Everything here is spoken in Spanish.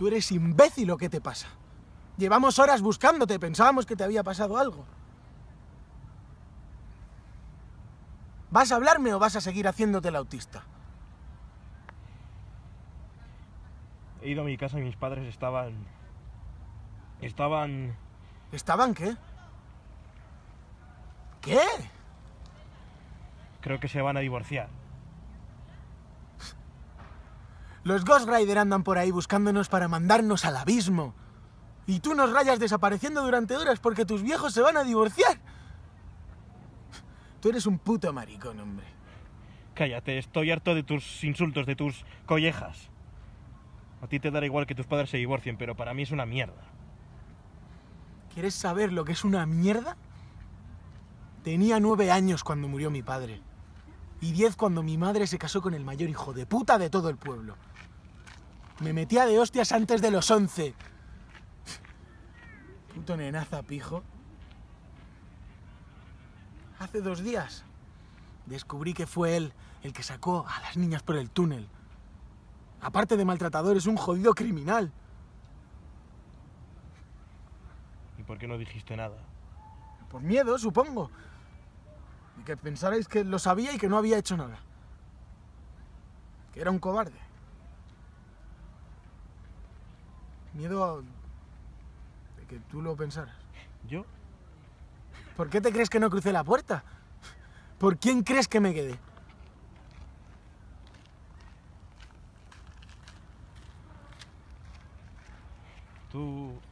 Tú eres imbécil o qué te pasa. Llevamos horas buscándote, pensábamos que te había pasado algo. ¿Vas a hablarme o vas a seguir haciéndote el autista? He ido a mi casa y mis padres estaban... Estaban... ¿Estaban qué? ¿Qué? Creo que se van a divorciar. Los Ghost Rider andan por ahí buscándonos para mandarnos al abismo. Y tú nos rayas desapareciendo durante horas porque tus viejos se van a divorciar. Tú eres un puto maricón, hombre. Cállate, estoy harto de tus insultos, de tus collejas. A ti te dará igual que tus padres se divorcien, pero para mí es una mierda. ¿Quieres saber lo que es una mierda? Tenía nueve años cuando murió mi padre. Y diez cuando mi madre se casó con el mayor hijo de puta de todo el pueblo. Me metía de hostias antes de los 11. Puto nenaza, pijo. Hace dos días descubrí que fue él el que sacó a las niñas por el túnel. Aparte de maltratador, es un jodido criminal. ¿Y por qué no dijiste nada? Por miedo, supongo. Y que pensarais que lo sabía y que no había hecho nada. Que era un cobarde. Miedo de que tú lo pensaras. ¿Yo? ¿Por qué te crees que no crucé la puerta? ¿Por quién crees que me quedé? Tú